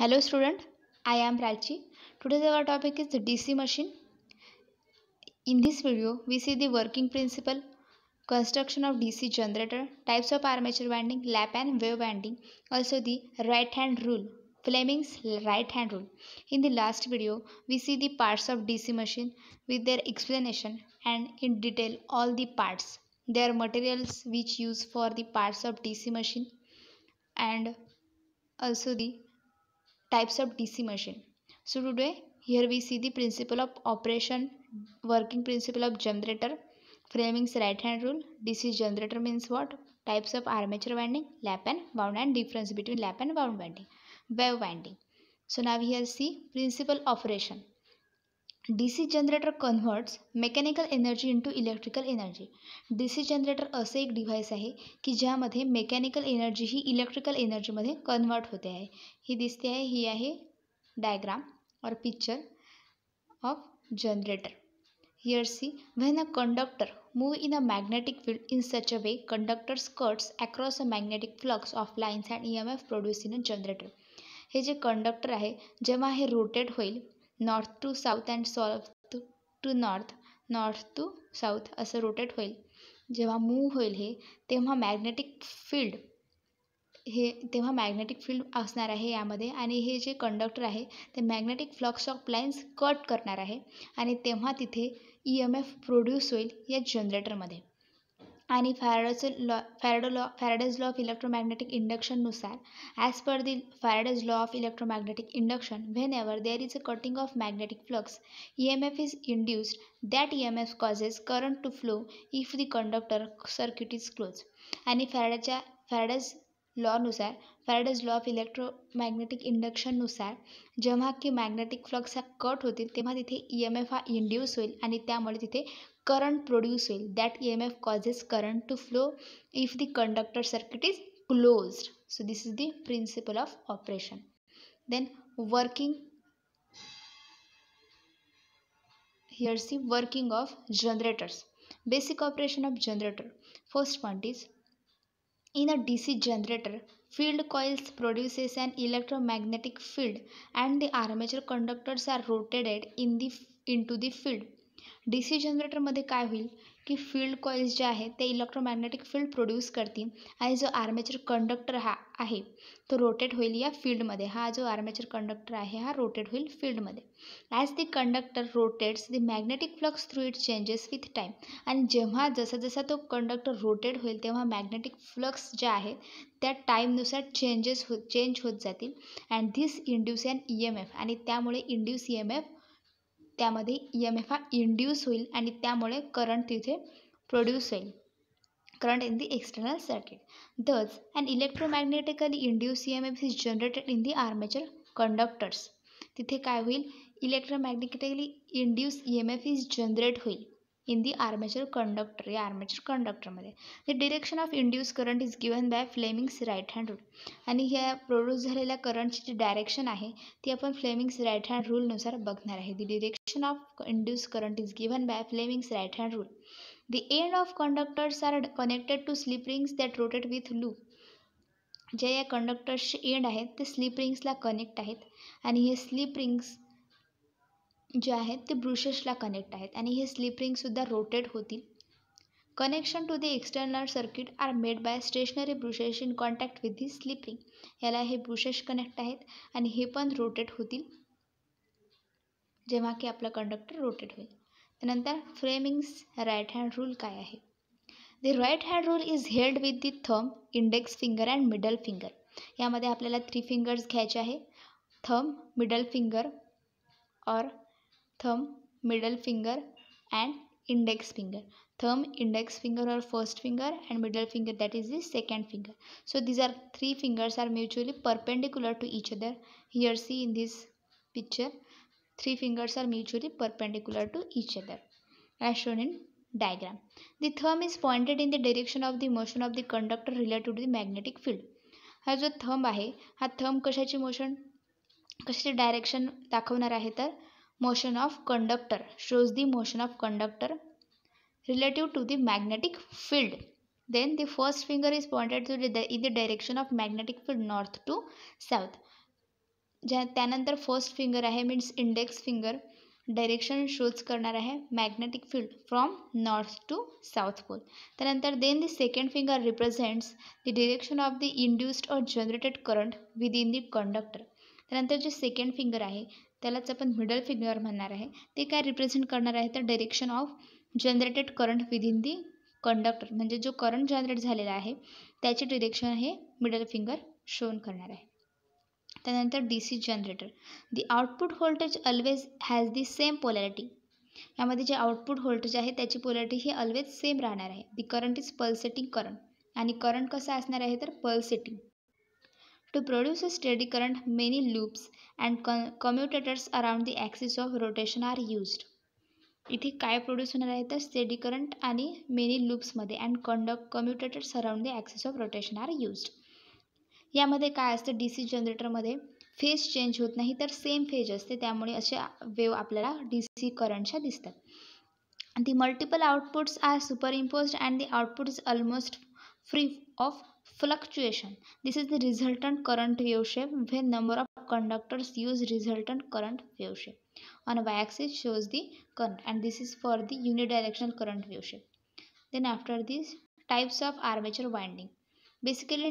Hello student, I am Prachi. Today's our topic is the DC machine. In this video, we see the working principle, construction of DC generator, types of armature winding, lap and wave winding, also the right hand rule, Fleming's right hand rule. In the last video, we see the parts of DC machine with their explanation and in detail all the parts, their materials which use for the parts of DC machine and also the types of DC machine. So today here we see the principle of operation, working principle of generator, Fleming's right hand rule, DC generator means what? Types of armature winding, lap and wound and difference between lap and wound winding, wave winding. So now here see principle operation. DC generator converts mechanical energy into electrical energy DC generator असे एक device है कि ज्यादे mechanical energy ही electrical energy एनर्जीमध्ये convert होते है ही दिसते है ही है डायग्राम और picture of generator here see when a conductor move in a magnetic field in such a way conductor cuts across a magnetic flux of lines and E M F produce in a generator hey J conductor है जेवे rotate होल north to south and south to north north to south असं rotate होईल जेव्हा move होईल हे तेव्हा magnetic field हे तेव्हा magnetic field असणार आहे यामध्ये आणि हे जे कंडक्टर आहे ते magnetic flux of lines cut करणार आहे आणि तेव्हा तिथे ई एम एफ प्रोड्यूस होईल या जनरेटरमध्ये आणि फॅरडाचे law Faraday law Faraday's law of electromagnetic इंडक्शननुसार as per the Faraday's law of electromagnetic induction whenever there is a cutting of magnetic flux E M F is induced that E M F causes current to flow if the conductor circuit is close आणि फॅरडाच्या Faraday's लॉनुसार Faraday's law of electromagnetic इंडक्शननुसार जेव्हा की magnetic flux हा cut होते तेव्हा तिथे ई एम एफ हा इंड्यूस होईल करंट प्रोड्यूस होईल that E M F causes current to flow if the conductor circuit is close so this is the principle of operation then working here's the working of generators basic operation of generator first point is In a DC generator, field coils produces an electromagnetic field and the armature conductors are rotated in the, into the field. D C जनरेटरमध्ये काय होईल की field coils जे आहेत ते electromagnetic field produce करती आणि जो armature conductor हा है तो रोटेट होल या फील्ड फील्डमध्ये हा जो आर्मेचर कंडक्टर है हा रोटेट होल फील्ड में as the conductor rotates the magnetic flux through it changes with time and जेव्हा जसा जसा तो कंडक्टर रोटेट होल तेव्हा मॅग्नेटिक फ्लक्स जे है त्या टाइमनुसार चेंजेस हो चेंज होत जातील and this induce and E M F आणि इंड्यूस ई एम एफ त्यामध्ये यम एम एफ आय इंड्यूस होईल आणि त्यामुळे करंट तिथे प्रोड्यूस होईल current in the external circuit दज and electromagnetically induce E M F is generated in the armature conductors तिथे काय होईल electromagnetically induce E M F is generate होईल इन दी आर्मेचर कंडक्टर या आर्मेचर कंडक्टरमध्ये the direction of induce current is given by Fleming's right hand rule आणि ह्या produce झालेल्या करंटची जी डायरेक्शन आहे ती आपण फ्लेमिंग्स राईट हँड रूलनुसार बघणार आहे the direction of induce current is given by Fleming's right hand rule the end of conductors are connected to slip rings that rotated with loop ज्या या कंडक्टर्सचे एंड आहेत ते स्लीप रिंग्सला कनेक्ट आहेत आणि हे sleep rings जे आहेत ते ब्रुशेसला कनेक्ट आहेत आणि हे स्लिप रिंगसुद्धा रोटेट होतील connection to the external circuit are made by stationary brushes in contact with the slip ring याला हे ब्रुशेस कनेक्ट आहेत आणि हे पण रोटेट होतील जेव्हा की आपला कंडक्टर रोटेट होईल त्यानंतर फ्रेमिंग्स राईट हँड रूल काय आहे the right hand rule is held with the thumb index finger and middle finger यामध्ये आपल्याला थ्री फिंगर्स घ्यायचे आहे थम मिडल फिंगर और thumb middle finger and index finger thumb index finger or first finger and middle finger that is the second finger so these are three fingers are mutually perpendicular to each other here see in this picture three fingers are mutually perpendicular to each other as shown in diagram the thumb is pointed in the direction of the motion of the conductor related to the magnetic field हा जो thumb आहे हा thumb कशाची motion कशाचे direction दाखवणार आहे तर motion of conductor shows the motion of conductor relative to the magnetic field then the first finger is pointed to the in the direction of magnetic field north to south त्यानंतर first finger आहे means index finger direction shows करणार आहे magnetic field from north to south pole त्यानंतर then the second finger represents the direction of the induced और generated current within the conductor त्यानंतर जे second finger आहे त्यालाच आपण मिडल फिंगर म्हणणार आहे ते काय रिप्रेझेंट करणार आहे तर direction of generated current within the conductor म्हणजे जो करंट जनरेट झालेला आहे त्याचे डिरेक्शन हे मिडल फिंगर शोन करणार आहे त्यानंतर D C generator the output voltage always has the same polarity यामध्ये जे आउटपुट व्होल्टेज आहे त्याची पोलॅरिटी ही ऑलवेज सेम राहणार आहे the current is pulsating current आणि करंट कसं असणार आहे तर pulsating To produce a steady current, many loops and commutators around the axis of rotation are used. इथे काय प्रोड्यूस होणार आहे तर स्टेडी करंट आणि मेनी लूप्समध्ये and conduct commutator surround the axis of rotation are used यामध्ये काय असतं डी सी जनरेटरमध्ये फेज चेंज होत नाही तर सेम फेज असते त्यामुळे असे वेव आपल्याला डी सी करंटच्या दिसतात the multiple outputs are superimposed and the output is almost free of fluctuation. This is the resultant current wave shape where number of conductors use resultant current wave shape. On y-axis shows the current and this is for the unidirectional current wave shape. Then after this types of armature winding. Basically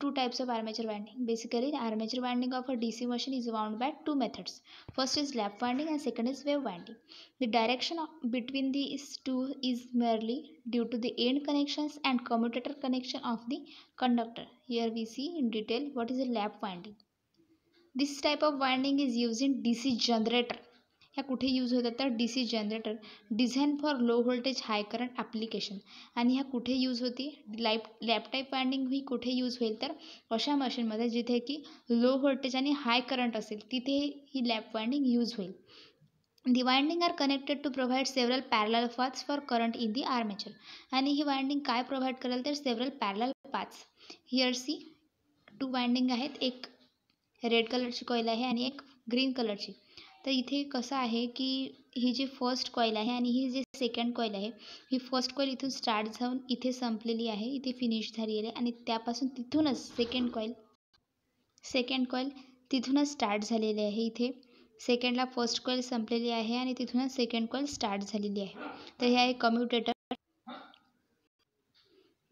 two types of armature winding basically the armature winding of a dc machine is wound by two methods first is lap winding and second is wave winding the direction between these two is merely due to the end connections and commutator connection of the conductor here we see in detail what is a lap winding this type of winding is used in dc generator हा कु use है तो D C generator design for low voltage high current application आणि ह्या कुठे use होती life लैपटाइप winding ही कुछ use हो अशा मशीन मशीनमध्ये जिथे कि लो वोल्टेज आ हाई करंट अल तिथे ही लैप वाइंडिंग यूज होल the winding are connected to provide several parallel paths for current in the armature आनी वाइंडिंग का प्रोवाइड करेल तो several parallel paths here see two winding है एक रेड की कॉइल है आ एक ग्रीन कलर की तो इथे कसं आहे की ही जी फर्स्ट कॉइल है आणि ही जी सेकंड कॉईल आहे ही फर्स्ट कॉईल इथून स्टार्ट जाऊन इधे संपले है इथे फिनिश झालेली आहे आणि त्यापासून तिथूनच सेकंड कॉईल सेकंड स्टार्ट है इधे इथे फर्स्ट कॉइल संपले है तिथुन तिथूनच सेकंड कॉईल स्टार्ट है आहे हे आहे commutator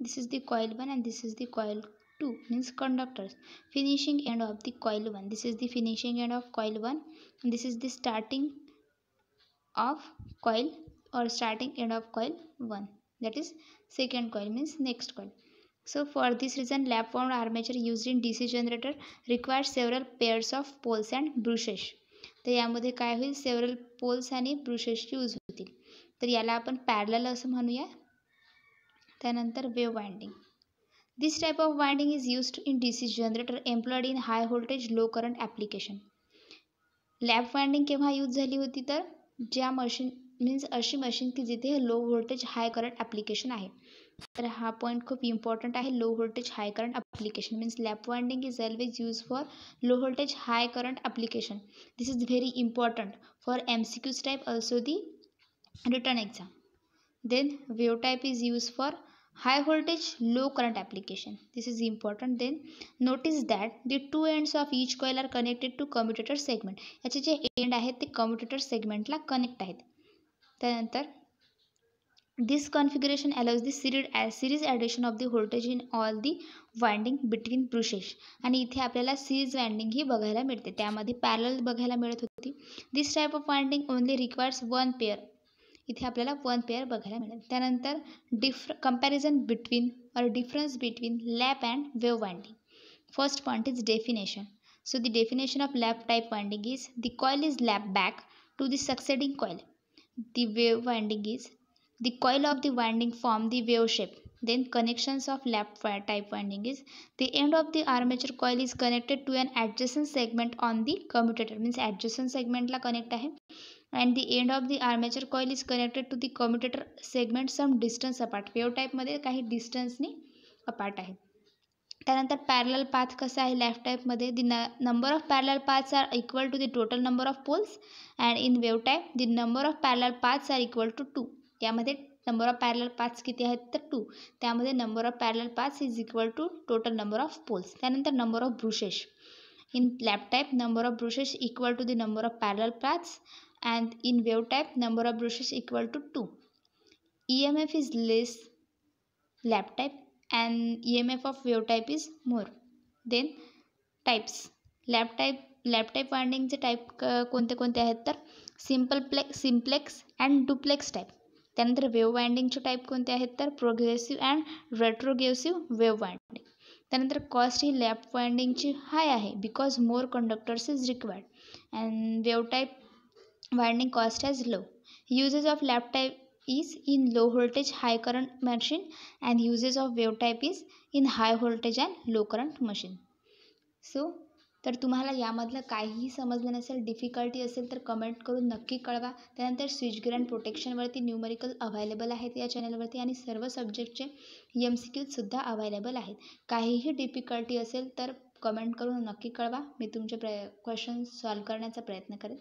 this is the coil one and this is the coil two means conductors finishing end of the coil one this is the finishing end of coil one and this is the starting of coil or starting end of coil one that is second coil means next coil so for this reason lap wound armature used in DC generator requires several pairs of poles and brushes तर यामध्ये काय होईल several poles आणि ब्रुशेस use होतील तर याला आपण parallel असं म्हणूया त्यानंतर wave winding This type of winding is used in DC generator employed in high voltage low current application. Lap winding केव्हा यूज झाली होती तर ज्या मशीन मीन्स अशी मशीन की जिथे low voltage high current application आहे तर हा पॉईंट खूप इम्पॉर्टंट आहे low voltage high current application means lap winding is always use for low voltage high current application this is very important for M C Qs type also the written exam then wave type is use for high voltage low current application this is important then notice that the two ends of each coil are connected to commutator segment याचे जे and आहेत ते commutator सेगमेंटला connect आहेत त्यानंतर this configuration allows the सिरीड series addition of the voltage in all the winding between brushes आणि इथे आपल्याला सिरीज वाइंडिंग ही बघायला मिळते त्यामध्ये पॅरल बघायला मिळत होती this type of winding only requires one pair इधे अपने वन पेयर बढ़ा मिले कनर डिफर कंपैरिजन बिट्वीन और difference between lap and wave winding first point is definition so the definition of lap type winding is the coil is lap back to the succeeding coil the wave winding is the coil of the winding form the wave shape then connection of lap type winding is the end of the armature coil is connected to an adjacent segment on the commutator means adjacent सेगमेंटला connect है and the end of the armature coil is connected to the commutator segment some distance apart wave टाईपमध्ये काही डिस्टन्सनी apart आहे त्यानंतर parallel path कसा आहे left टाईपमध्ये the number of parallel paths are equal to the total number of poles and in wave type the number of parallel paths are equal to two यामध्ये number of parallel paths किती आहेत तर two त्यामध्ये number of parallel paths is equal to total number of poles त्यानंतर number of brushes In lap type, number of brushes equal to the number of parallel paths and in wave type, number of brushes equal to 2. EMF is less lap type and EMF of wave type is more. Then types. Lap type lap type वाइंडिंगचे type कोणते कोणते आहेत तर simple play simplex and duplex type त्यानंतर wave वाइंडिंगचे type कोणते आहेत तर progressive and retrogressive wave winding त्यानंतर कॉस्ट ही लॅब वायंडिंगची हाय आहे because more conductors is required and wave type winding cost has low usages of lap type is in low voltage high current machine and usages of wave type is in high voltage and low current machine so तर तुम्हाला यामधलं काहीही समजलं नसेल difficulty असेल तर comment करून नक्की कळवा त्यानंतर स्विच ग्रँड अँड प्रोटेक्शनवरती न्यूमरिकल अवेलेबल आहेत या चॅनलवरती आणि सर्व सब्जेक्टचे एम सी अवेलेबल आहेत काहीही डिफिकल्टी असेल तर कमेंट करून नक्की कळवा मी तुमचे प्रय क्वेश्चन सॉल्व करण्याचा प्रयत्न करेन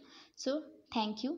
सो थँक्यू